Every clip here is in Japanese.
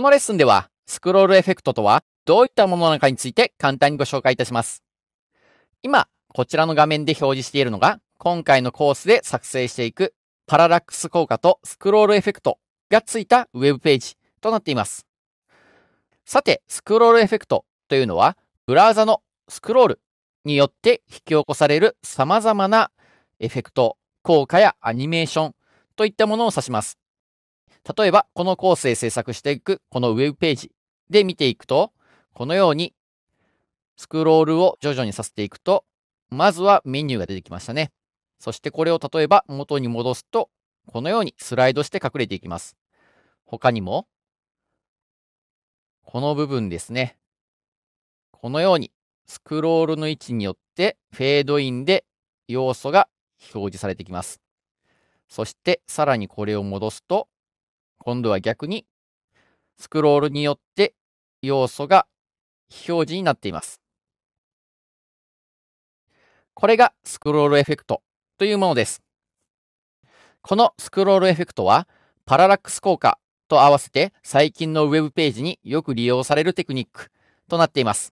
このレッスンでは、スクロールエフェクトとはどういったものなのかについて簡単にご紹介いたします。今、こちらの画面で表示しているのが、今回のコースで作成していくパララックス効果とスクロールエフェクトがついたウェブページとなっています。さて、スクロールエフェクトというのは、ブラウザのスクロールによって引き起こされる様々なエフェクト、効果やアニメーションといったものを指します。例えば、このコースで制作していくこのウェブページで見ていくと、このようにスクロールを徐々にさせていくと、まずはメニューが出てきましたね。そしてこれを例えば元に戻すと、このようにスライドして隠れていきます。他にも、この部分ですね。このようにスクロールの位置によってフェードインで要素が表示されてきます。そしてさらにこれを戻すと、今度は逆に、スクロールによって要素が非表示になっています。これがスクロールエフェクトというものです。このスクロールエフェクトは、パララックス効果と合わせて最近の web ページによく利用されるテクニックとなっています。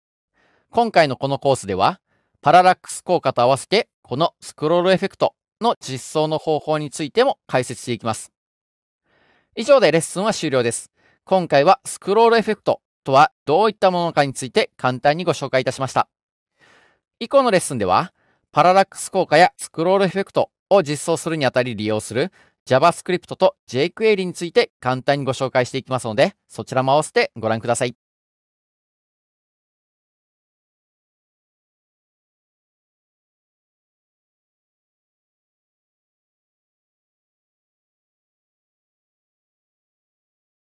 今回のこのコースでは、パララックス効果と合わせてこのスクロールエフェクトの実装の方法についても解説していきます。以上でレッスンは終了です。今回はスクロールエフェクトとはどういったものかについて簡単にご紹介いたしました。以降のレッスンでは、パララックス効果やスクロールエフェクトを実装するにあたり利用する JavaScript と jQuery について簡単にご紹介していきますので、そちらも合わせてご覧ください。